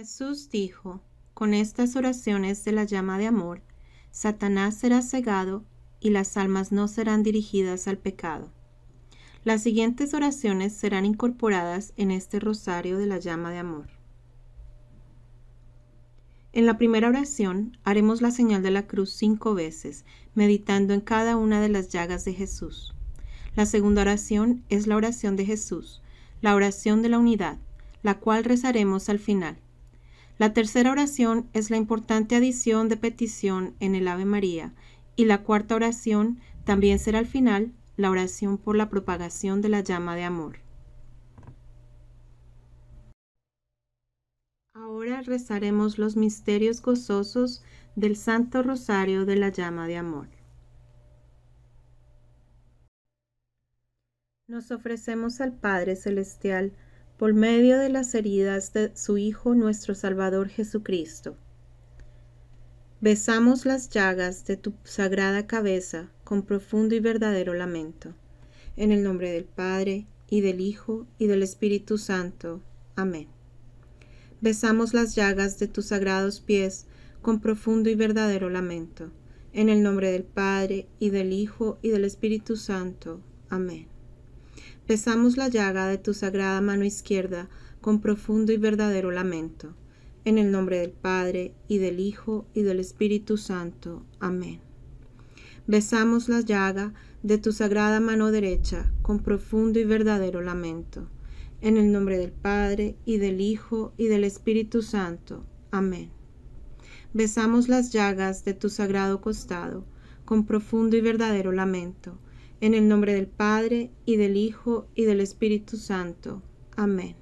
Jesús dijo, con estas oraciones de la llama de amor, Satanás será cegado y las almas no serán dirigidas al pecado. Las siguientes oraciones serán incorporadas en este rosario de la llama de amor. En la primera oración haremos la señal de la cruz cinco veces, meditando en cada una de las llagas de Jesús. La segunda oración es la oración de Jesús, la oración de la unidad, la cual rezaremos al final. La tercera oración es la importante adición de petición en el Ave María y la cuarta oración también será al final la oración por la propagación de la llama de amor. Ahora rezaremos los misterios gozosos del Santo Rosario de la llama de amor. Nos ofrecemos al Padre Celestial, por medio de las heridas de su Hijo nuestro Salvador Jesucristo. Besamos las llagas de tu sagrada cabeza con profundo y verdadero lamento. En el nombre del Padre, y del Hijo, y del Espíritu Santo. Amén. Besamos las llagas de tus sagrados pies con profundo y verdadero lamento. En el nombre del Padre, y del Hijo, y del Espíritu Santo. Amén. Besamos la llaga de tu sagrada mano izquierda con profundo y verdadero lamento. En el nombre del Padre, y del Hijo, y del Espíritu Santo. Amén. Besamos la llaga de tu sagrada mano derecha con profundo y verdadero lamento. En el nombre del Padre, y del Hijo, y del Espíritu Santo. Amén. Besamos las llagas de tu sagrado costado con profundo y verdadero lamento en el nombre del Padre, y del Hijo, y del Espíritu Santo. Amén.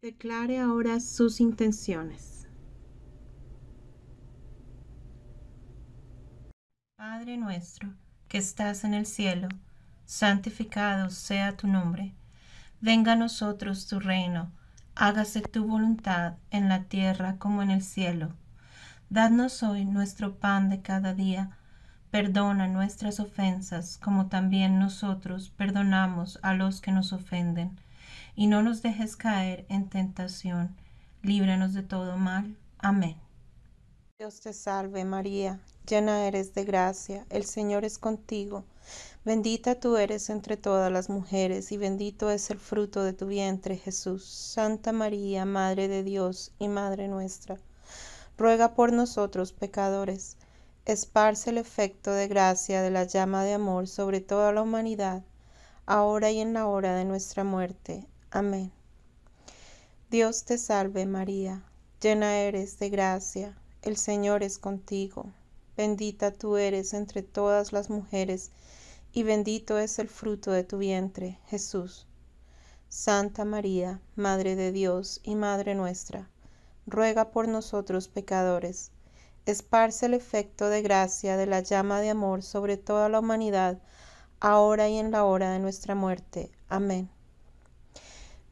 Declare ahora sus intenciones. Padre nuestro, que estás en el cielo, santificado sea tu nombre. Venga a nosotros tu reino, hágase tu voluntad en la tierra como en el cielo. Dadnos hoy nuestro pan de cada día. Perdona nuestras ofensas, como también nosotros perdonamos a los que nos ofenden. Y no nos dejes caer en tentación. Líbranos de todo mal. Amén. Dios te salve María, llena eres de gracia, el Señor es contigo. Bendita tú eres entre todas las mujeres, y bendito es el fruto de tu vientre, Jesús. Santa María, Madre de Dios y Madre nuestra ruega por nosotros pecadores, esparce el efecto de gracia de la llama de amor sobre toda la humanidad, ahora y en la hora de nuestra muerte. Amén. Dios te salve María, llena eres de gracia, el Señor es contigo, bendita tú eres entre todas las mujeres, y bendito es el fruto de tu vientre, Jesús. Santa María, Madre de Dios y Madre nuestra, ruega por nosotros pecadores. Esparce el efecto de gracia de la llama de amor sobre toda la humanidad, ahora y en la hora de nuestra muerte. Amén.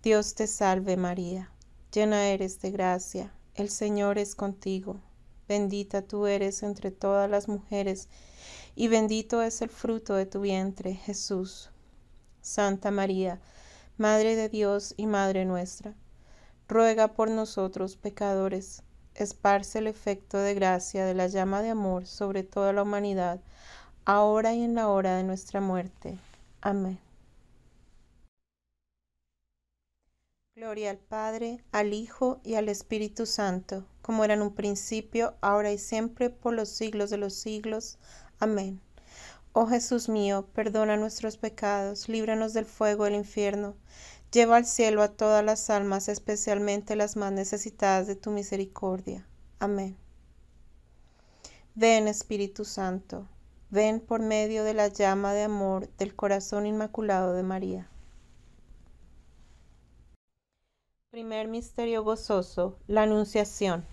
Dios te salve María, llena eres de gracia, el Señor es contigo, bendita tú eres entre todas las mujeres, y bendito es el fruto de tu vientre, Jesús. Santa María, Madre de Dios y Madre nuestra, ruega por nosotros pecadores, esparce el efecto de gracia de la llama de amor sobre toda la humanidad, ahora y en la hora de nuestra muerte. Amén. Gloria al Padre, al Hijo y al Espíritu Santo, como era en un principio, ahora y siempre, por los siglos de los siglos. Amén. Oh Jesús mío, perdona nuestros pecados, líbranos del fuego del infierno Lleva al cielo a todas las almas, especialmente las más necesitadas de tu misericordia. Amén. Ven Espíritu Santo, ven por medio de la llama de amor del corazón inmaculado de María. Primer misterio gozoso, la Anunciación.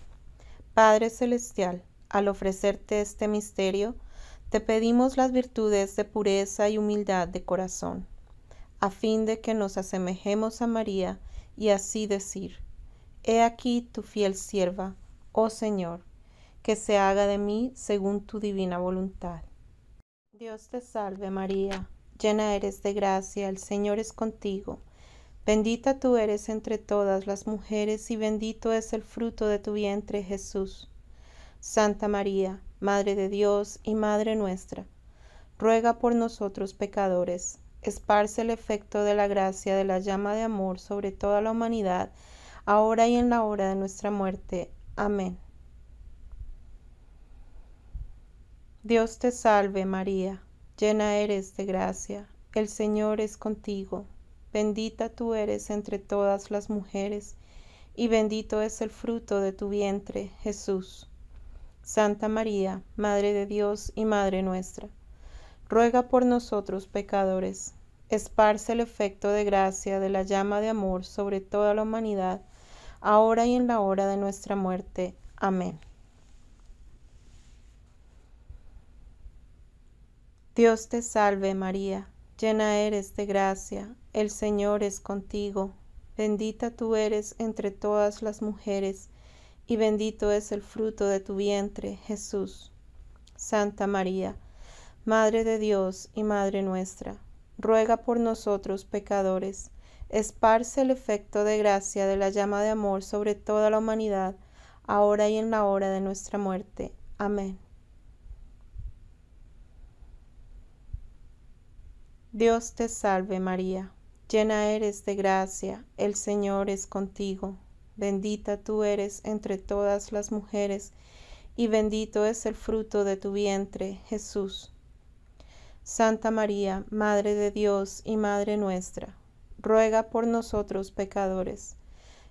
Padre Celestial, al ofrecerte este misterio, te pedimos las virtudes de pureza y humildad de corazón a fin de que nos asemejemos a María y así decir, He aquí tu fiel sierva, oh Señor, que se haga de mí según tu divina voluntad. Dios te salve María, llena eres de gracia, el Señor es contigo. Bendita tú eres entre todas las mujeres y bendito es el fruto de tu vientre Jesús. Santa María, Madre de Dios y Madre nuestra, ruega por nosotros pecadores esparce el efecto de la gracia de la llama de amor sobre toda la humanidad, ahora y en la hora de nuestra muerte. Amén. Dios te salve María, llena eres de gracia, el Señor es contigo, bendita tú eres entre todas las mujeres, y bendito es el fruto de tu vientre, Jesús. Santa María, Madre de Dios y Madre nuestra ruega por nosotros pecadores, esparce el efecto de gracia de la llama de amor sobre toda la humanidad, ahora y en la hora de nuestra muerte. Amén. Dios te salve María, llena eres de gracia, el Señor es contigo, bendita tú eres entre todas las mujeres, y bendito es el fruto de tu vientre, Jesús. Santa María, Madre de Dios y Madre nuestra, ruega por nosotros pecadores, esparce el efecto de gracia de la llama de amor sobre toda la humanidad, ahora y en la hora de nuestra muerte. Amén. Dios te salve María, llena eres de gracia, el Señor es contigo, bendita tú eres entre todas las mujeres, y bendito es el fruto de tu vientre, Jesús. Santa María, Madre de Dios y Madre nuestra, ruega por nosotros pecadores.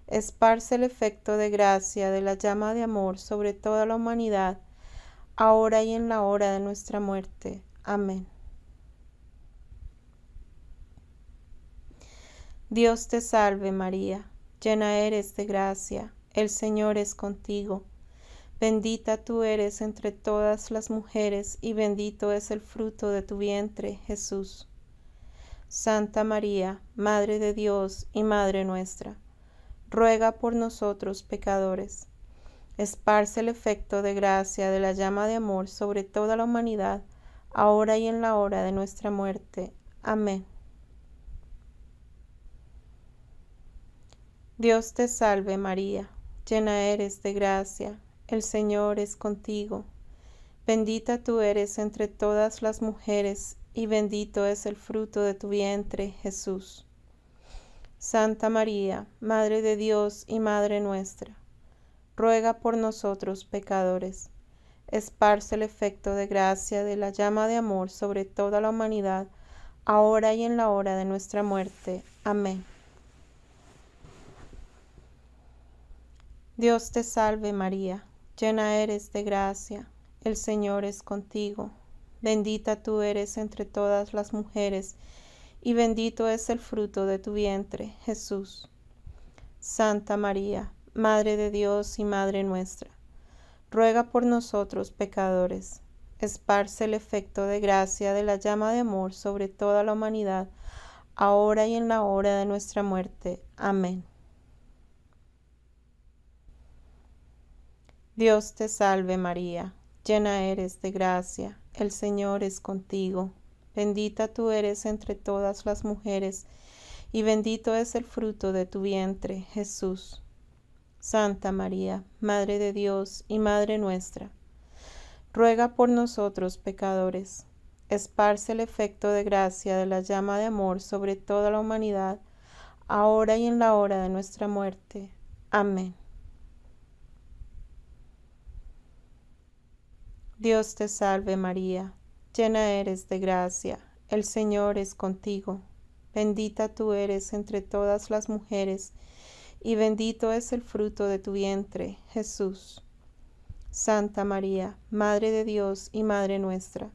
Esparce el efecto de gracia de la llama de amor sobre toda la humanidad, ahora y en la hora de nuestra muerte. Amén. Dios te salve María, llena eres de gracia, el Señor es contigo. Bendita tú eres entre todas las mujeres, y bendito es el fruto de tu vientre, Jesús. Santa María, Madre de Dios y Madre nuestra, ruega por nosotros pecadores. Esparce el efecto de gracia de la llama de amor sobre toda la humanidad, ahora y en la hora de nuestra muerte. Amén. Dios te salve María, llena eres de gracia el Señor es contigo. Bendita tú eres entre todas las mujeres, y bendito es el fruto de tu vientre, Jesús. Santa María, Madre de Dios y Madre nuestra, ruega por nosotros pecadores. Esparce el efecto de gracia de la llama de amor sobre toda la humanidad, ahora y en la hora de nuestra muerte. Amén. Dios te salve María llena eres de gracia, el Señor es contigo, bendita tú eres entre todas las mujeres, y bendito es el fruto de tu vientre, Jesús. Santa María, Madre de Dios y Madre nuestra, ruega por nosotros pecadores, esparce el efecto de gracia de la llama de amor sobre toda la humanidad, ahora y en la hora de nuestra muerte. Amén. Dios te salve María, llena eres de gracia, el Señor es contigo, bendita tú eres entre todas las mujeres, y bendito es el fruto de tu vientre, Jesús. Santa María, Madre de Dios y Madre nuestra, ruega por nosotros pecadores, esparce el efecto de gracia de la llama de amor sobre toda la humanidad, ahora y en la hora de nuestra muerte. Amén. Dios te salve María, llena eres de gracia, el Señor es contigo, bendita tú eres entre todas las mujeres, y bendito es el fruto de tu vientre, Jesús. Santa María, Madre de Dios y Madre nuestra,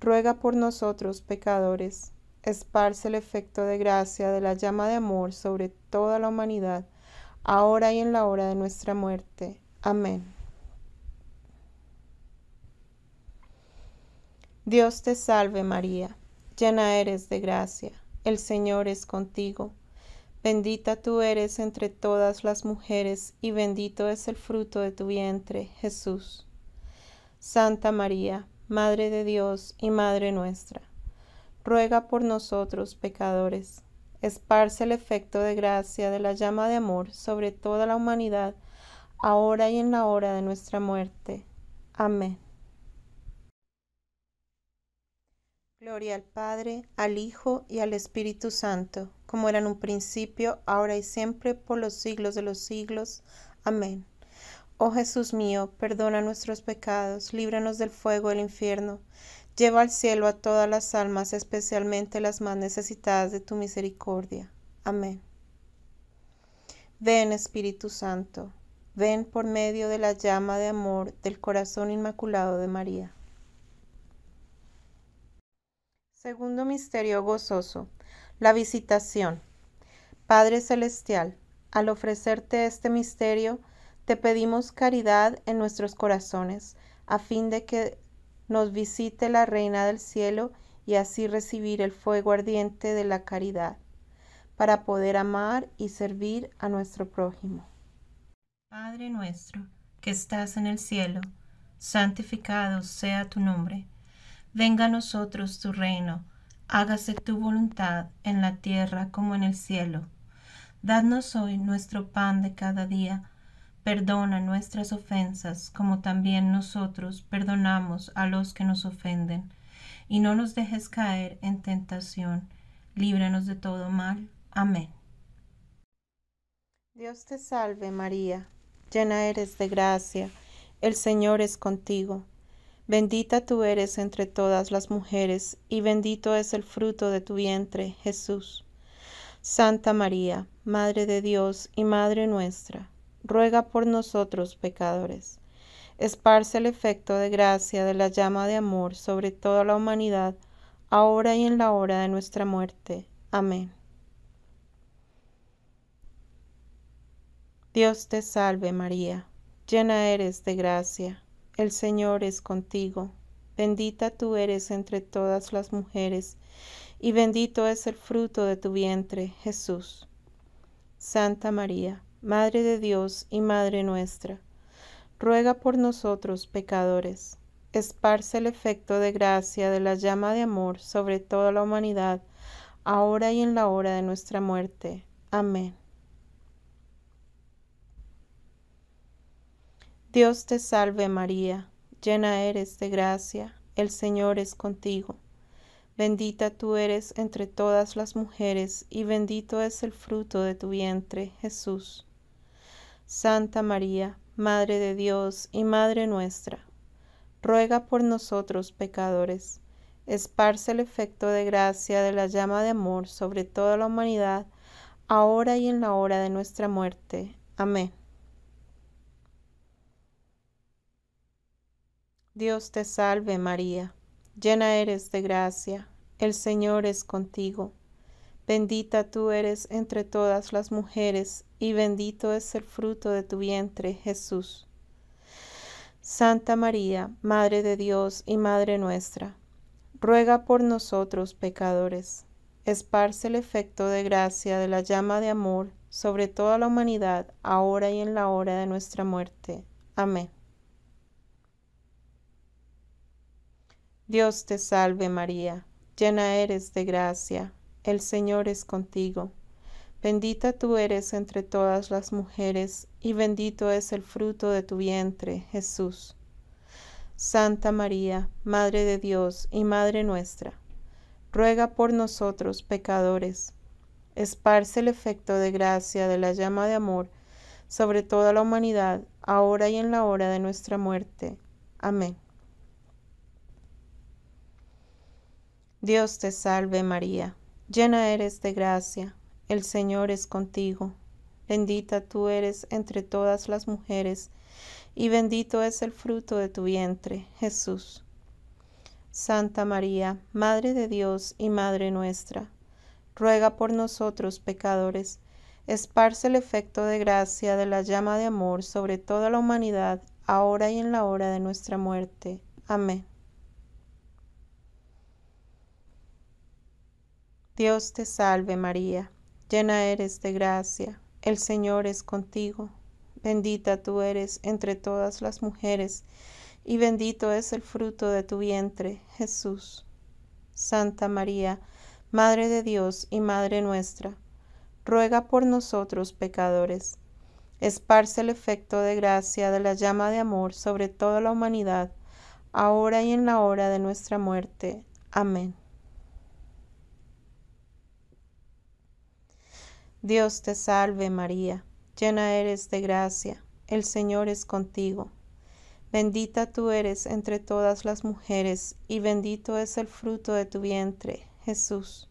ruega por nosotros pecadores, esparce el efecto de gracia de la llama de amor sobre toda la humanidad, ahora y en la hora de nuestra muerte. Amén. Dios te salve María, llena eres de gracia, el Señor es contigo. Bendita tú eres entre todas las mujeres, y bendito es el fruto de tu vientre, Jesús. Santa María, Madre de Dios y Madre nuestra, ruega por nosotros pecadores. Esparce el efecto de gracia de la llama de amor sobre toda la humanidad, ahora y en la hora de nuestra muerte. Amén. Gloria al Padre, al Hijo y al Espíritu Santo, como era en un principio, ahora y siempre, por los siglos de los siglos. Amén. Oh Jesús mío, perdona nuestros pecados, líbranos del fuego del infierno, lleva al cielo a todas las almas, especialmente las más necesitadas de tu misericordia. Amén. Ven Espíritu Santo, ven por medio de la llama de amor del corazón inmaculado de María. Segundo misterio gozoso, la visitación. Padre Celestial, al ofrecerte este misterio, te pedimos caridad en nuestros corazones, a fin de que nos visite la Reina del Cielo y así recibir el fuego ardiente de la caridad, para poder amar y servir a nuestro prójimo. Padre nuestro, que estás en el cielo, santificado sea tu nombre Venga a nosotros tu reino, hágase tu voluntad en la tierra como en el cielo. Dadnos hoy nuestro pan de cada día. Perdona nuestras ofensas como también nosotros perdonamos a los que nos ofenden. Y no nos dejes caer en tentación. Líbranos de todo mal. Amén. Dios te salve María, llena eres de gracia, el Señor es contigo. Bendita tú eres entre todas las mujeres, y bendito es el fruto de tu vientre, Jesús. Santa María, Madre de Dios y Madre nuestra, ruega por nosotros pecadores. Esparce el efecto de gracia de la llama de amor sobre toda la humanidad, ahora y en la hora de nuestra muerte. Amén. Dios te salve María, llena eres de gracia el Señor es contigo. Bendita tú eres entre todas las mujeres, y bendito es el fruto de tu vientre, Jesús. Santa María, Madre de Dios y Madre nuestra, ruega por nosotros pecadores. Esparce el efecto de gracia de la llama de amor sobre toda la humanidad, ahora y en la hora de nuestra muerte. Amén. Dios te salve María, llena eres de gracia, el Señor es contigo. Bendita tú eres entre todas las mujeres, y bendito es el fruto de tu vientre, Jesús. Santa María, Madre de Dios y Madre nuestra, ruega por nosotros pecadores, esparce el efecto de gracia de la llama de amor sobre toda la humanidad, ahora y en la hora de nuestra muerte. Amén. Dios te salve María, llena eres de gracia, el Señor es contigo. Bendita tú eres entre todas las mujeres, y bendito es el fruto de tu vientre, Jesús. Santa María, Madre de Dios y Madre nuestra, ruega por nosotros pecadores. Esparce el efecto de gracia de la llama de amor sobre toda la humanidad, ahora y en la hora de nuestra muerte. Amén. Dios te salve María, llena eres de gracia, el Señor es contigo. Bendita tú eres entre todas las mujeres, y bendito es el fruto de tu vientre, Jesús. Santa María, Madre de Dios y Madre nuestra, ruega por nosotros pecadores. Esparce el efecto de gracia de la llama de amor sobre toda la humanidad, ahora y en la hora de nuestra muerte. Amén. Dios te salve María, llena eres de gracia, el Señor es contigo, bendita tú eres entre todas las mujeres, y bendito es el fruto de tu vientre, Jesús. Santa María, Madre de Dios y Madre nuestra, ruega por nosotros pecadores, esparce el efecto de gracia de la llama de amor sobre toda la humanidad, ahora y en la hora de nuestra muerte. Amén. Dios te salve María, llena eres de gracia, el Señor es contigo, bendita tú eres entre todas las mujeres, y bendito es el fruto de tu vientre, Jesús. Santa María, Madre de Dios y Madre nuestra, ruega por nosotros pecadores. Esparce el efecto de gracia de la llama de amor sobre toda la humanidad, ahora y en la hora de nuestra muerte. Amén. Dios te salve María, llena eres de gracia, el Señor es contigo. Bendita tú eres entre todas las mujeres, y bendito es el fruto de tu vientre, Jesús.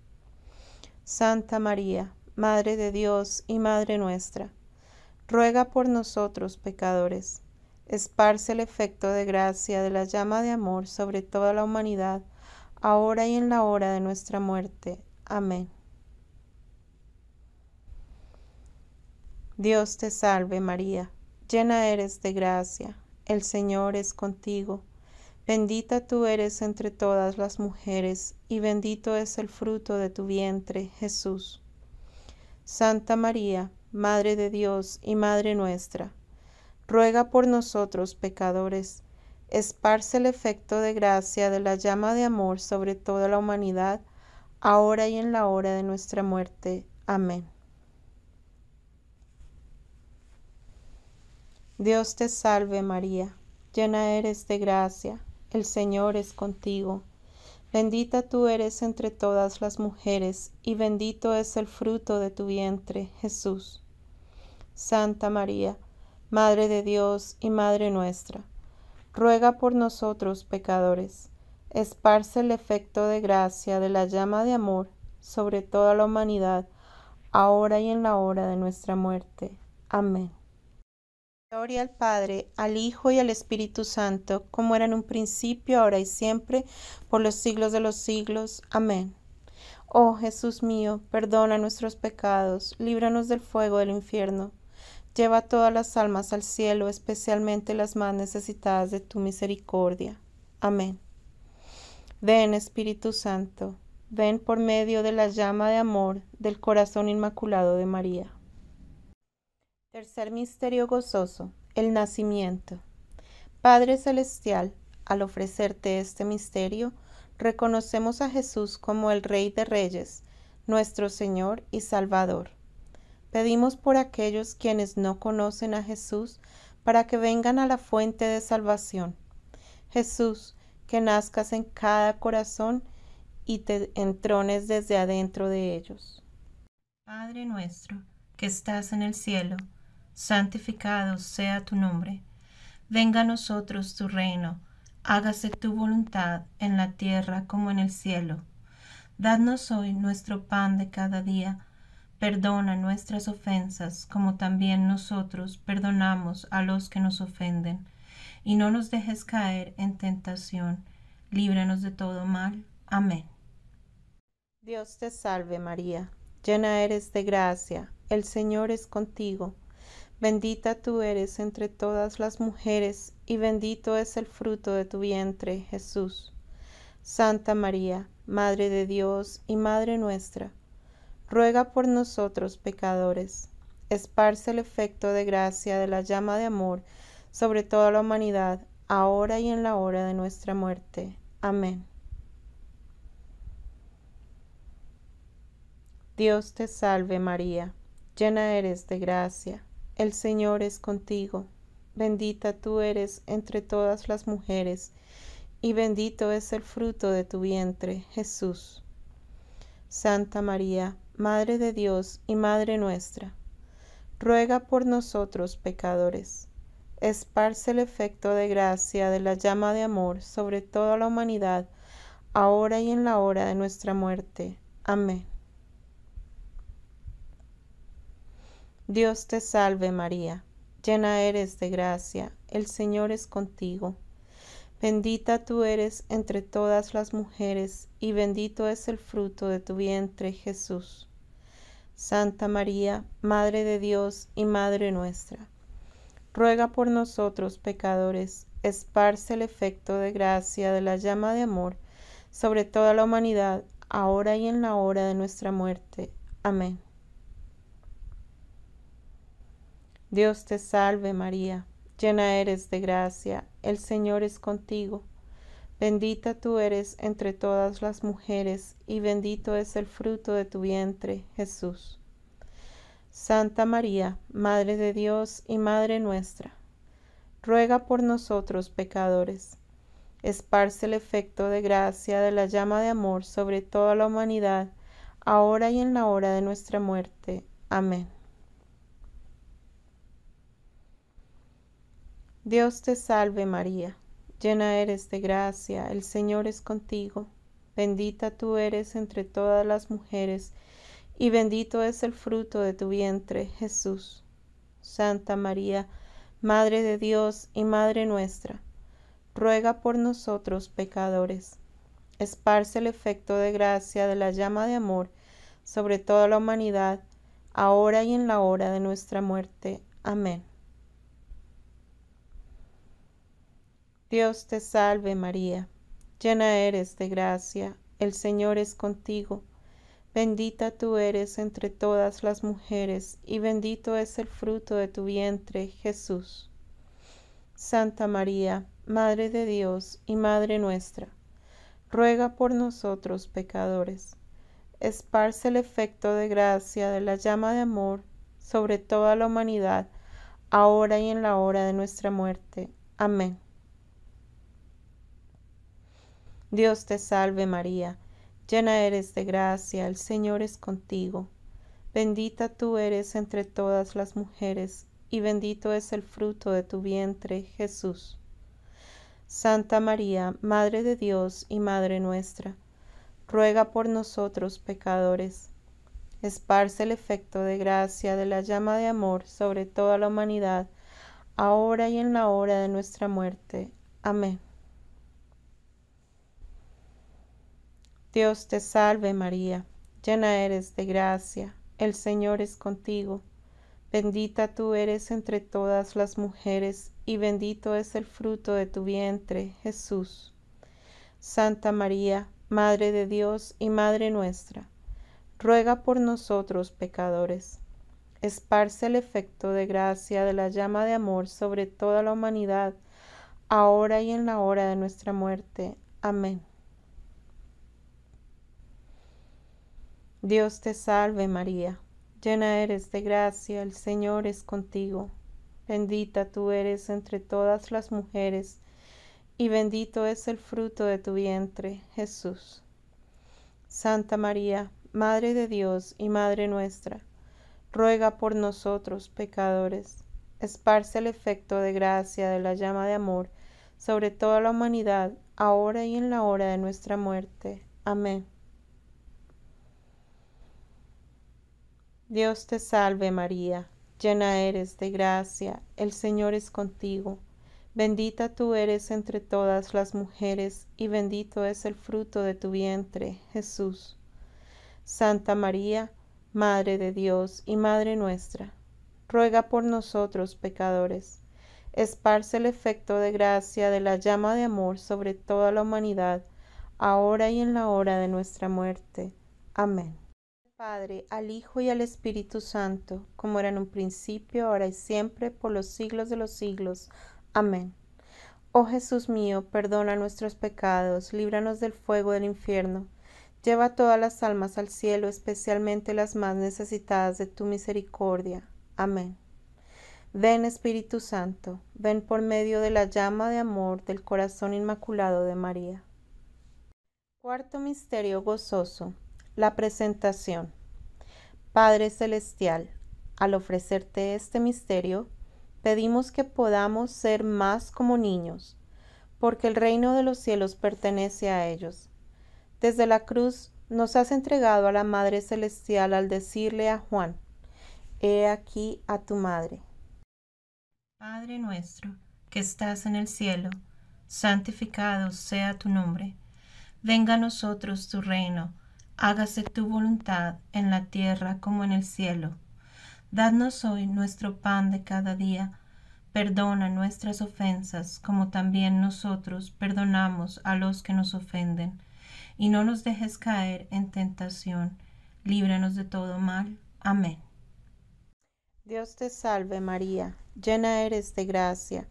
Santa María, Madre de Dios y Madre nuestra, ruega por nosotros pecadores. Esparce el efecto de gracia de la llama de amor sobre toda la humanidad, ahora y en la hora de nuestra muerte. Amén. Dios te salve María, llena eres de gracia, el Señor es contigo. Bendita tú eres entre todas las mujeres, y bendito es el fruto de tu vientre, Jesús. Santa María, Madre de Dios y Madre nuestra, ruega por nosotros pecadores, esparce el efecto de gracia de la llama de amor sobre toda la humanidad, ahora y en la hora de nuestra muerte. Amén. Dios te salve María, llena eres de gracia, el Señor es contigo. Bendita tú eres entre todas las mujeres, y bendito es el fruto de tu vientre, Jesús. Santa María, Madre de Dios y Madre nuestra, ruega por nosotros pecadores, esparce el efecto de gracia de la llama de amor sobre toda la humanidad, ahora y en la hora de nuestra muerte. Amén. Gloria al Padre, al Hijo y al Espíritu Santo, como era en un principio, ahora y siempre, por los siglos de los siglos. Amén. Oh Jesús mío, perdona nuestros pecados, líbranos del fuego del infierno. Lleva todas las almas al cielo, especialmente las más necesitadas de tu misericordia. Amén. Ven, Espíritu Santo, ven por medio de la llama de amor del corazón inmaculado de María. Tercer misterio gozoso, el nacimiento. Padre Celestial, al ofrecerte este misterio, reconocemos a Jesús como el Rey de Reyes, nuestro Señor y Salvador. Pedimos por aquellos quienes no conocen a Jesús para que vengan a la fuente de salvación. Jesús, que nazcas en cada corazón y te entrones desde adentro de ellos. Padre nuestro, que estás en el cielo, santificado sea tu nombre. Venga a nosotros tu reino, hágase tu voluntad en la tierra como en el cielo. danos hoy nuestro pan de cada día. Perdona nuestras ofensas como también nosotros perdonamos a los que nos ofenden. Y no nos dejes caer en tentación. Líbranos de todo mal. Amén. Dios te salve María, llena eres de gracia, el Señor es contigo. Bendita tú eres entre todas las mujeres, y bendito es el fruto de tu vientre, Jesús. Santa María, Madre de Dios y Madre nuestra, ruega por nosotros pecadores. Esparce el efecto de gracia de la llama de amor sobre toda la humanidad, ahora y en la hora de nuestra muerte. Amén. Dios te salve María, llena eres de gracia el Señor es contigo. Bendita tú eres entre todas las mujeres, y bendito es el fruto de tu vientre, Jesús. Santa María, Madre de Dios y Madre nuestra, ruega por nosotros pecadores. Esparce el efecto de gracia de la llama de amor sobre toda la humanidad, ahora y en la hora de nuestra muerte. Amén. Dios te salve María, llena eres de gracia, el Señor es contigo. Bendita tú eres entre todas las mujeres, y bendito es el fruto de tu vientre, Jesús. Santa María, Madre de Dios y Madre nuestra, ruega por nosotros pecadores, esparce el efecto de gracia de la llama de amor sobre toda la humanidad, ahora y en la hora de nuestra muerte. Amén. Dios te salve María, llena eres de gracia, el Señor es contigo. Bendita tú eres entre todas las mujeres, y bendito es el fruto de tu vientre, Jesús. Santa María, Madre de Dios y Madre nuestra, ruega por nosotros pecadores. Esparce el efecto de gracia de la llama de amor sobre toda la humanidad, ahora y en la hora de nuestra muerte. Amén. Dios te salve María, llena eres de gracia, el Señor es contigo, bendita tú eres entre todas las mujeres, y bendito es el fruto de tu vientre, Jesús. Santa María, Madre de Dios y Madre nuestra, ruega por nosotros pecadores. Esparce el efecto de gracia de la llama de amor sobre toda la humanidad, ahora y en la hora de nuestra muerte. Amén. Dios te salve María, llena eres de gracia, el Señor es contigo, bendita tú eres entre todas las mujeres, y bendito es el fruto de tu vientre, Jesús. Santa María, Madre de Dios y Madre nuestra, ruega por nosotros pecadores. Esparce el efecto de gracia de la llama de amor sobre toda la humanidad, ahora y en la hora de nuestra muerte. Amén. Dios te salve María, llena eres de gracia, el Señor es contigo. Bendita tú eres entre todas las mujeres, y bendito es el fruto de tu vientre, Jesús. Santa María, Madre de Dios y Madre nuestra, ruega por nosotros pecadores. Esparce el efecto de gracia de la llama de amor sobre toda la humanidad, ahora y en la hora de nuestra muerte. Amén. Dios te salve María, llena eres de gracia, el Señor es contigo. Bendita tú eres entre todas las mujeres, y bendito es el fruto de tu vientre, Jesús. Santa María, Madre de Dios y Madre nuestra, ruega por nosotros pecadores. Esparce el efecto de gracia de la llama de amor sobre toda la humanidad, ahora y en la hora de nuestra muerte. Amén. Dios te salve María, llena eres de gracia, el Señor es contigo, bendita tú eres entre todas las mujeres, y bendito es el fruto de tu vientre, Jesús. Santa María, Madre de Dios y Madre nuestra, ruega por nosotros pecadores, esparce el efecto de gracia de la llama de amor sobre toda la humanidad, ahora y en la hora de nuestra muerte. Amén. Dios te salve María, llena eres de gracia, el Señor es contigo, bendita tú eres entre todas las mujeres, y bendito es el fruto de tu vientre, Jesús. Santa María, Madre de Dios y Madre nuestra, ruega por nosotros pecadores, esparce el efecto de gracia de la llama de amor sobre toda la humanidad, ahora y en la hora de nuestra muerte. Amén. Padre, al Hijo y al Espíritu Santo, como era en un principio, ahora y siempre, por los siglos de los siglos. Amén. Oh Jesús mío, perdona nuestros pecados, líbranos del fuego del infierno. Lleva todas las almas al cielo, especialmente las más necesitadas de tu misericordia. Amén. Ven Espíritu Santo, ven por medio de la llama de amor del corazón inmaculado de María. Cuarto Misterio Gozoso la presentación. Padre Celestial, al ofrecerte este misterio, pedimos que podamos ser más como niños, porque el reino de los cielos pertenece a ellos. Desde la cruz nos has entregado a la Madre Celestial al decirle a Juan, He aquí a tu Madre. Padre nuestro, que estás en el cielo, santificado sea tu nombre. Venga a nosotros tu reino hágase tu voluntad en la tierra como en el cielo. danos hoy nuestro pan de cada día. Perdona nuestras ofensas como también nosotros perdonamos a los que nos ofenden. Y no nos dejes caer en tentación. Líbranos de todo mal. Amén. Dios te salve María, llena eres de gracia.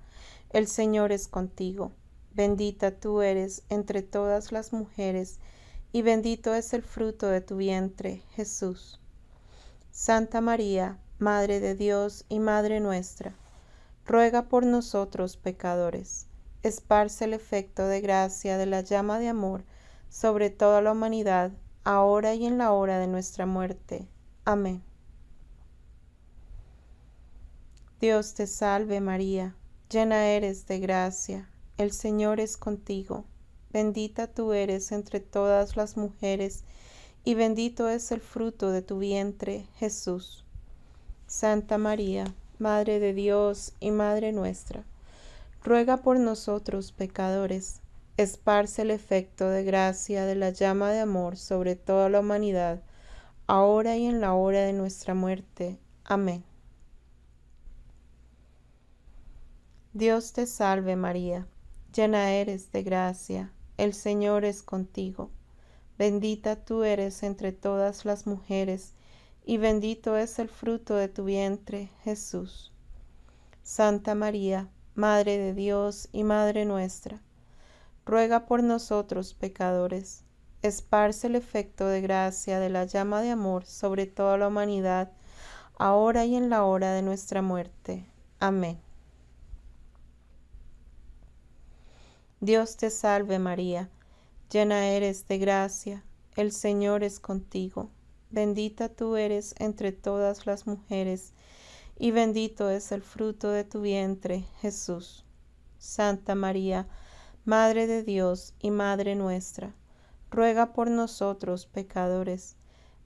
El Señor es contigo. Bendita tú eres entre todas las mujeres y bendito es el fruto de tu vientre, Jesús. Santa María, Madre de Dios y Madre nuestra, ruega por nosotros pecadores, esparce el efecto de gracia de la llama de amor sobre toda la humanidad, ahora y en la hora de nuestra muerte. Amén. Dios te salve María, llena eres de gracia, el Señor es contigo Bendita tú eres entre todas las mujeres, y bendito es el fruto de tu vientre, Jesús. Santa María, Madre de Dios y Madre nuestra, ruega por nosotros pecadores, esparce el efecto de gracia de la llama de amor sobre toda la humanidad, ahora y en la hora de nuestra muerte. Amén. Dios te salve María, llena eres de gracia el Señor es contigo. Bendita tú eres entre todas las mujeres, y bendito es el fruto de tu vientre, Jesús. Santa María, Madre de Dios y Madre nuestra, ruega por nosotros pecadores, esparce el efecto de gracia de la llama de amor sobre toda la humanidad, ahora y en la hora de nuestra muerte. Amén. Dios te salve María, llena eres de gracia, el Señor es contigo, bendita tú eres entre todas las mujeres, y bendito es el fruto de tu vientre, Jesús. Santa María, Madre de Dios y Madre nuestra, ruega por nosotros pecadores,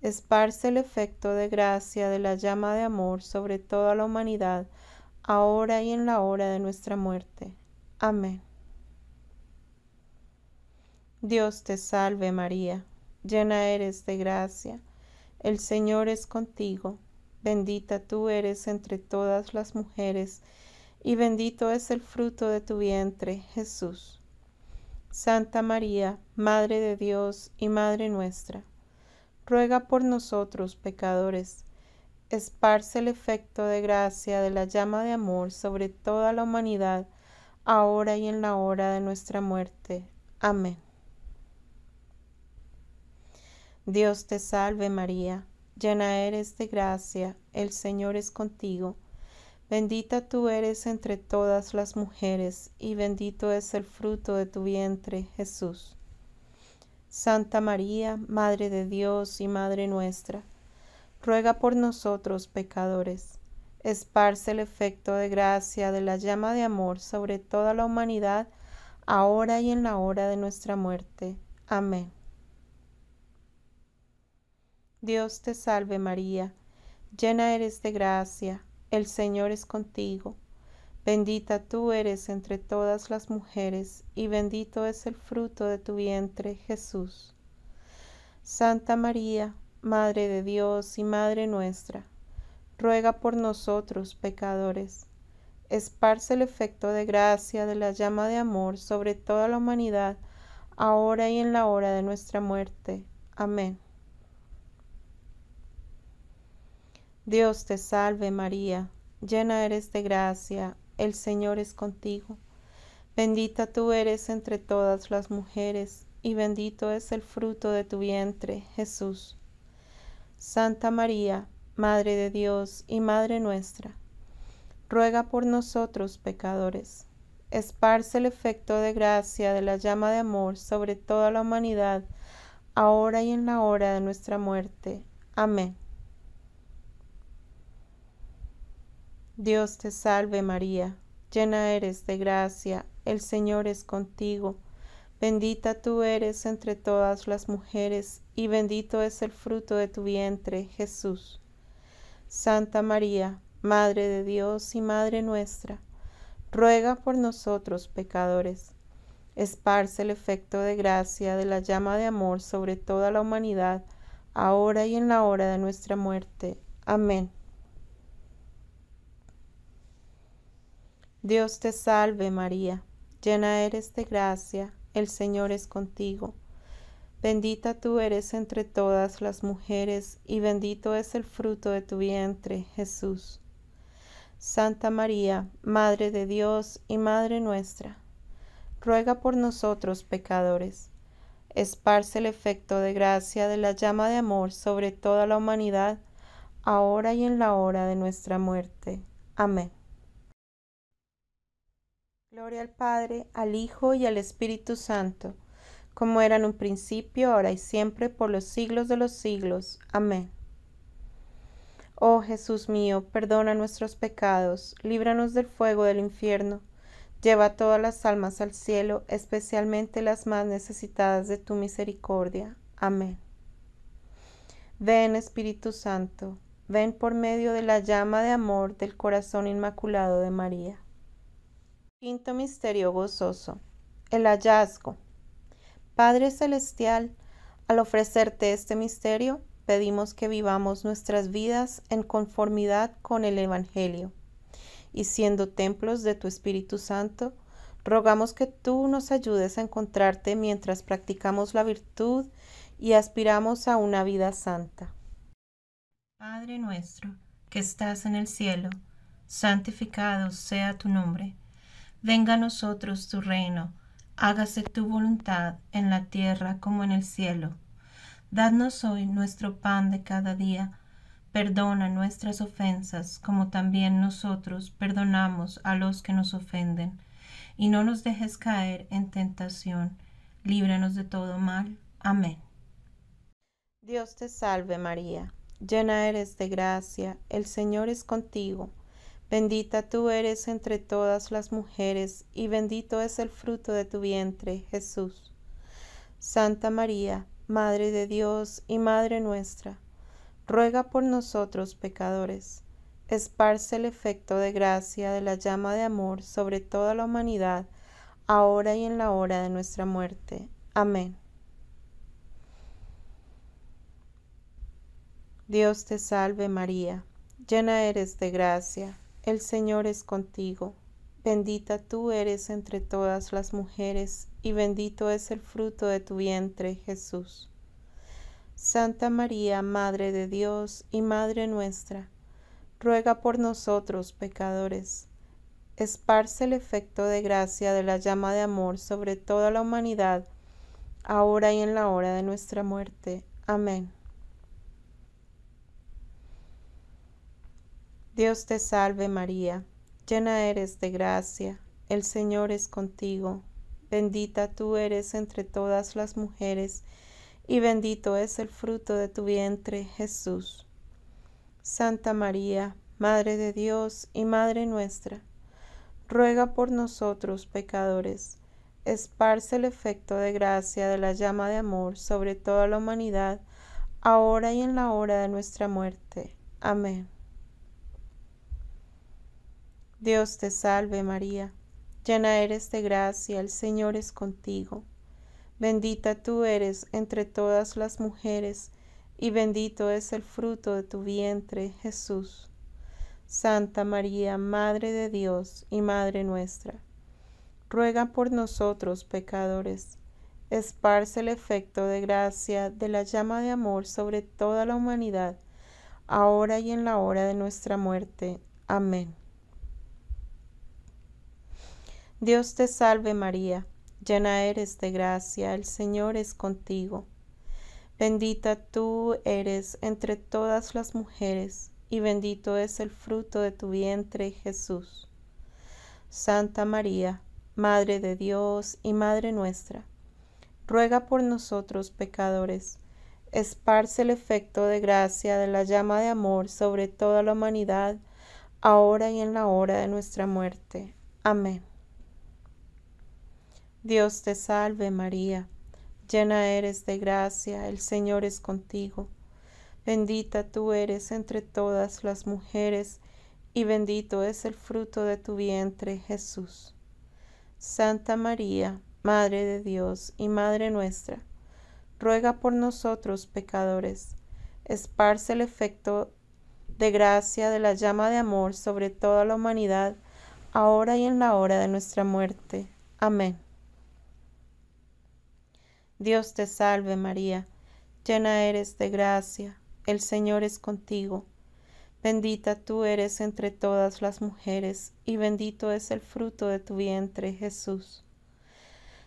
esparce el efecto de gracia de la llama de amor sobre toda la humanidad, ahora y en la hora de nuestra muerte. Amén. Dios te salve María, llena eres de gracia, el Señor es contigo, bendita tú eres entre todas las mujeres, y bendito es el fruto de tu vientre, Jesús. Santa María, Madre de Dios y Madre nuestra, ruega por nosotros pecadores, esparce el efecto de gracia de la llama de amor sobre toda la humanidad, ahora y en la hora de nuestra muerte. Amén. Dios te salve María, llena eres de gracia, el Señor es contigo. Bendita tú eres entre todas las mujeres, y bendito es el fruto de tu vientre, Jesús. Santa María, Madre de Dios y Madre nuestra, ruega por nosotros pecadores. Esparce el efecto de gracia de la llama de amor sobre toda la humanidad, ahora y en la hora de nuestra muerte. Amén. Dios te salve María, llena eres de gracia, el Señor es contigo, bendita tú eres entre todas las mujeres, y bendito es el fruto de tu vientre, Jesús. Santa María, Madre de Dios y Madre nuestra, ruega por nosotros pecadores. Esparce el efecto de gracia de la llama de amor sobre toda la humanidad, ahora y en la hora de nuestra muerte. Amén. Dios te salve María, llena eres de gracia, el Señor es contigo. Bendita tú eres entre todas las mujeres, y bendito es el fruto de tu vientre, Jesús. Santa María, Madre de Dios y Madre nuestra, ruega por nosotros pecadores. Esparce el efecto de gracia de la llama de amor sobre toda la humanidad, ahora y en la hora de nuestra muerte. Amén. Dios te salve María, llena eres de gracia, el Señor es contigo, bendita tú eres entre todas las mujeres, y bendito es el fruto de tu vientre, Jesús. Santa María, Madre de Dios y Madre nuestra, ruega por nosotros pecadores. Esparce el efecto de gracia de la llama de amor sobre toda la humanidad, ahora y en la hora de nuestra muerte. Amén. Dios te salve María, llena eres de gracia, el Señor es contigo. Bendita tú eres entre todas las mujeres, y bendito es el fruto de tu vientre, Jesús. Santa María, Madre de Dios y Madre nuestra, ruega por nosotros pecadores. Esparce el efecto de gracia de la llama de amor sobre toda la humanidad, ahora y en la hora de nuestra muerte. Amén. Gloria al Padre, al Hijo y al Espíritu Santo, como era en un principio, ahora y siempre, por los siglos de los siglos. Amén. Oh Jesús mío, perdona nuestros pecados, líbranos del fuego del infierno, lleva todas las almas al cielo, especialmente las más necesitadas de tu misericordia. Amén. Ven Espíritu Santo, ven por medio de la llama de amor del corazón inmaculado de María. Quinto misterio gozoso. El hallazgo. Padre Celestial, al ofrecerte este misterio, pedimos que vivamos nuestras vidas en conformidad con el Evangelio. Y siendo templos de tu Espíritu Santo, rogamos que tú nos ayudes a encontrarte mientras practicamos la virtud y aspiramos a una vida santa. Padre nuestro, que estás en el cielo, santificado sea tu nombre Venga a nosotros tu reino, hágase tu voluntad en la tierra como en el cielo. Dadnos hoy nuestro pan de cada día. Perdona nuestras ofensas como también nosotros perdonamos a los que nos ofenden. Y no nos dejes caer en tentación. Líbranos de todo mal. Amén. Dios te salve María, llena eres de gracia, el Señor es contigo. Bendita tú eres entre todas las mujeres, y bendito es el fruto de tu vientre, Jesús. Santa María, Madre de Dios y Madre nuestra, ruega por nosotros pecadores. Esparce el efecto de gracia de la llama de amor sobre toda la humanidad, ahora y en la hora de nuestra muerte. Amén. Dios te salve María, llena eres de gracia el Señor es contigo. Bendita tú eres entre todas las mujeres, y bendito es el fruto de tu vientre, Jesús. Santa María, Madre de Dios y Madre nuestra, ruega por nosotros pecadores. Esparce el efecto de gracia de la llama de amor sobre toda la humanidad, ahora y en la hora de nuestra muerte. Amén. Dios te salve María, llena eres de gracia, el Señor es contigo, bendita tú eres entre todas las mujeres, y bendito es el fruto de tu vientre, Jesús. Santa María, Madre de Dios y Madre nuestra, ruega por nosotros pecadores, esparce el efecto de gracia de la llama de amor sobre toda la humanidad, ahora y en la hora de nuestra muerte. Amén. Dios te salve María, llena eres de gracia, el Señor es contigo. Bendita tú eres entre todas las mujeres, y bendito es el fruto de tu vientre, Jesús. Santa María, Madre de Dios y Madre nuestra, ruega por nosotros pecadores, esparce el efecto de gracia de la llama de amor sobre toda la humanidad, ahora y en la hora de nuestra muerte. Amén. Dios te salve María, llena eres de gracia, el Señor es contigo. Bendita tú eres entre todas las mujeres, y bendito es el fruto de tu vientre, Jesús. Santa María, Madre de Dios y Madre nuestra, ruega por nosotros pecadores, esparce el efecto de gracia de la llama de amor sobre toda la humanidad, ahora y en la hora de nuestra muerte. Amén. Dios te salve María, llena eres de gracia, el Señor es contigo. Bendita tú eres entre todas las mujeres, y bendito es el fruto de tu vientre, Jesús. Santa María, Madre de Dios y Madre nuestra, ruega por nosotros pecadores, esparce el efecto de gracia de la llama de amor sobre toda la humanidad, ahora y en la hora de nuestra muerte. Amén. Dios te salve María, llena eres de gracia, el Señor es contigo. Bendita tú eres entre todas las mujeres, y bendito es el fruto de tu vientre, Jesús.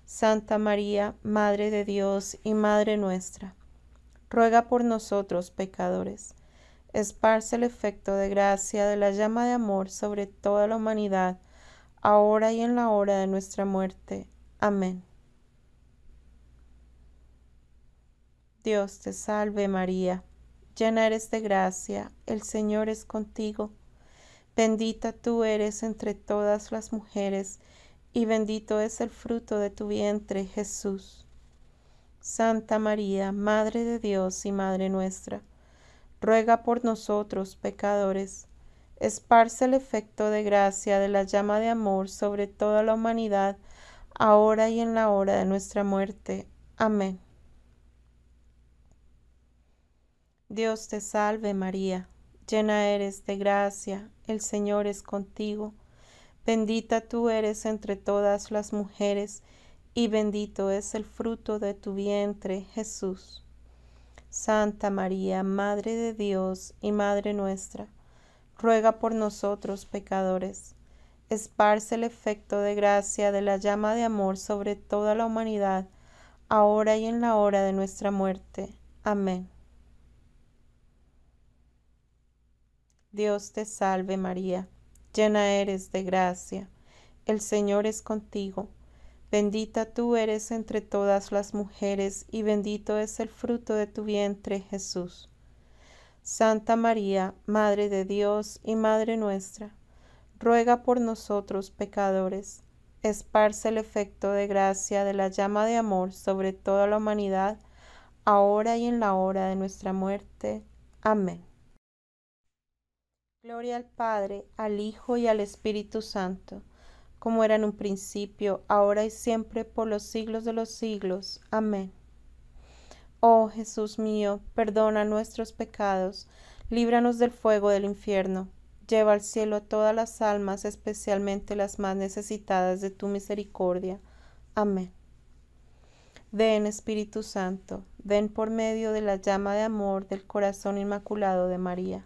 Santa María, Madre de Dios y Madre nuestra, ruega por nosotros pecadores. Esparce el efecto de gracia de la llama de amor sobre toda la humanidad, ahora y en la hora de nuestra muerte. Amén. Dios te salve María, llena eres de gracia, el Señor es contigo. Bendita tú eres entre todas las mujeres, y bendito es el fruto de tu vientre, Jesús. Santa María, Madre de Dios y Madre nuestra, ruega por nosotros pecadores, esparce el efecto de gracia de la llama de amor sobre toda la humanidad, ahora y en la hora de nuestra muerte. Amén. Dios te salve María, llena eres de gracia, el Señor es contigo, bendita tú eres entre todas las mujeres, y bendito es el fruto de tu vientre, Jesús. Santa María, Madre de Dios y Madre nuestra, ruega por nosotros pecadores, esparce el efecto de gracia de la llama de amor sobre toda la humanidad, ahora y en la hora de nuestra muerte. Amén. Dios te salve María, llena eres de gracia, el Señor es contigo, bendita tú eres entre todas las mujeres y bendito es el fruto de tu vientre Jesús. Santa María, Madre de Dios y Madre nuestra, ruega por nosotros pecadores, esparce el efecto de gracia de la llama de amor sobre toda la humanidad, ahora y en la hora de nuestra muerte. Amén. Gloria al Padre, al Hijo y al Espíritu Santo, como era en un principio, ahora y siempre, por los siglos de los siglos. Amén. Oh Jesús mío, perdona nuestros pecados, líbranos del fuego del infierno, lleva al cielo a todas las almas, especialmente las más necesitadas de tu misericordia. Amén. Ven Espíritu Santo, ven por medio de la llama de amor del corazón inmaculado de María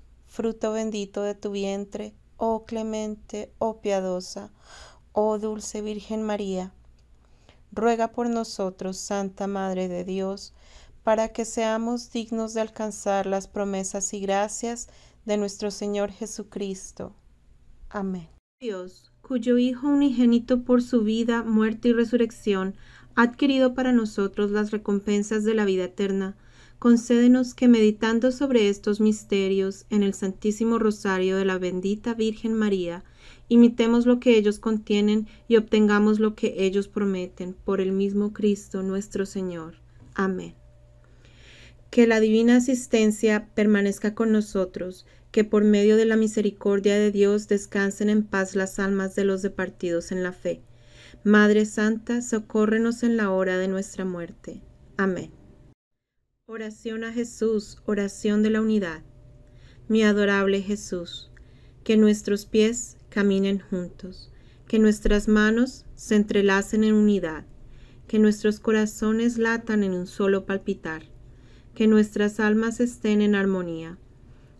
fruto bendito de tu vientre, oh clemente, oh piadosa, oh dulce Virgen María. Ruega por nosotros, Santa Madre de Dios, para que seamos dignos de alcanzar las promesas y gracias de nuestro Señor Jesucristo. Amén. Dios, cuyo Hijo unigénito por su vida, muerte y resurrección ha adquirido para nosotros las recompensas de la vida eterna, concédenos que meditando sobre estos misterios en el Santísimo Rosario de la bendita Virgen María, imitemos lo que ellos contienen y obtengamos lo que ellos prometen por el mismo Cristo nuestro Señor. Amén. Que la divina asistencia permanezca con nosotros, que por medio de la misericordia de Dios descansen en paz las almas de los departidos en la fe. Madre Santa, socórrenos en la hora de nuestra muerte. Amén. Oración a Jesús, oración de la unidad. Mi adorable Jesús, que nuestros pies caminen juntos, que nuestras manos se entrelacen en unidad, que nuestros corazones latan en un solo palpitar, que nuestras almas estén en armonía,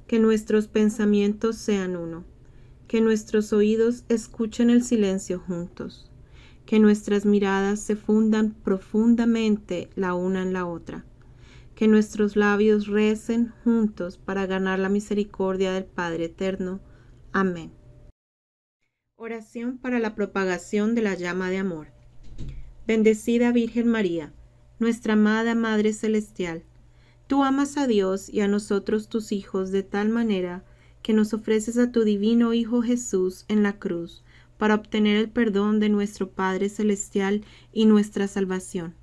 que nuestros pensamientos sean uno, que nuestros oídos escuchen el silencio juntos, que nuestras miradas se fundan profundamente la una en la otra que nuestros labios recen juntos para ganar la misericordia del Padre Eterno. Amén. Oración para la propagación de la llama de amor. Bendecida Virgen María, nuestra amada Madre Celestial, tú amas a Dios y a nosotros tus hijos de tal manera que nos ofreces a tu divino Hijo Jesús en la cruz para obtener el perdón de nuestro Padre Celestial y nuestra salvación.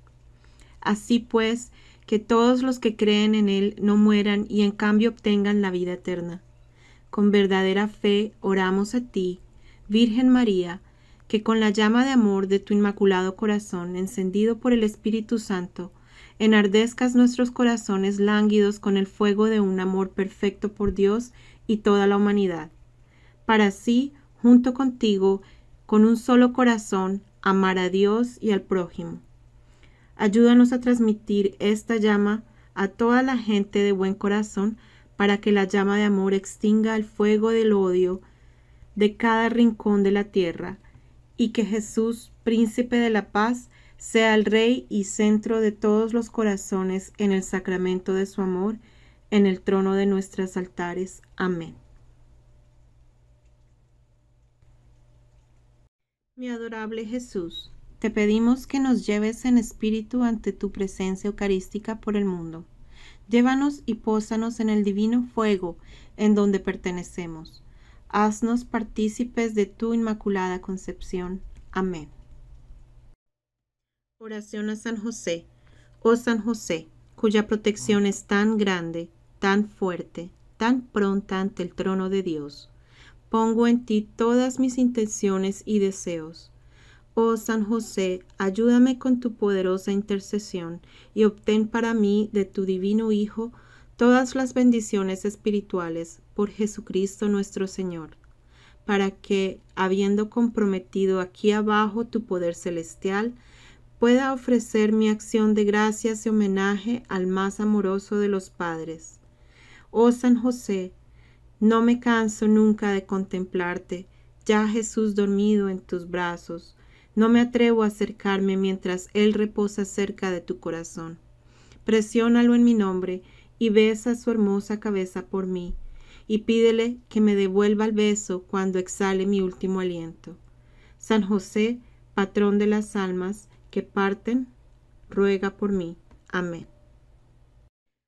Así pues, que todos los que creen en Él no mueran y en cambio obtengan la vida eterna. Con verdadera fe oramos a ti, Virgen María, que con la llama de amor de tu inmaculado corazón, encendido por el Espíritu Santo, enardezcas nuestros corazones lánguidos con el fuego de un amor perfecto por Dios y toda la humanidad, para así, junto contigo, con un solo corazón, amar a Dios y al prójimo. Ayúdanos a transmitir esta llama a toda la gente de buen corazón para que la llama de amor extinga el fuego del odio de cada rincón de la tierra y que Jesús, príncipe de la paz, sea el Rey y centro de todos los corazones en el sacramento de su amor, en el trono de nuestros altares. Amén. Mi adorable Jesús, te pedimos que nos lleves en espíritu ante tu presencia eucarística por el mundo. Llévanos y pósanos en el divino fuego en donde pertenecemos. Haznos partícipes de tu inmaculada concepción. Amén. Oración a San José. Oh San José, cuya protección es tan grande, tan fuerte, tan pronta ante el trono de Dios. Pongo en ti todas mis intenciones y deseos Oh San José, ayúdame con tu poderosa intercesión y obtén para mí de tu divino Hijo todas las bendiciones espirituales por Jesucristo nuestro Señor, para que, habiendo comprometido aquí abajo tu poder celestial, pueda ofrecer mi acción de gracias y homenaje al más amoroso de los padres. Oh San José, no me canso nunca de contemplarte, ya Jesús dormido en tus brazos, no me atrevo a acercarme mientras Él reposa cerca de tu corazón. Presiónalo en mi nombre y besa su hermosa cabeza por mí, y pídele que me devuelva el beso cuando exhale mi último aliento. San José, patrón de las almas que parten, ruega por mí. Amén.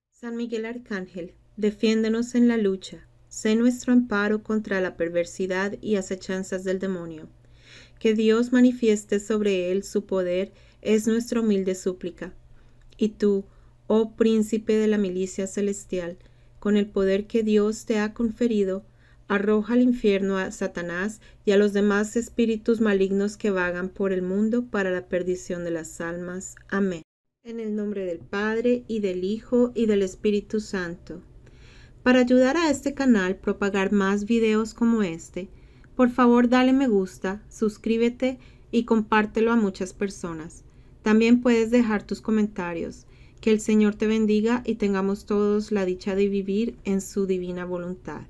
San Miguel Arcángel, defiéndenos en la lucha, sé nuestro amparo contra la perversidad y acechanzas del demonio que Dios manifieste sobre él su poder es nuestra humilde súplica. Y tú, oh príncipe de la milicia celestial, con el poder que Dios te ha conferido, arroja al infierno a Satanás y a los demás espíritus malignos que vagan por el mundo para la perdición de las almas. Amén. En el nombre del Padre y del Hijo y del Espíritu Santo. Para ayudar a este canal propagar más videos como este, por favor, dale me gusta, suscríbete y compártelo a muchas personas. También puedes dejar tus comentarios. Que el Señor te bendiga y tengamos todos la dicha de vivir en su divina voluntad.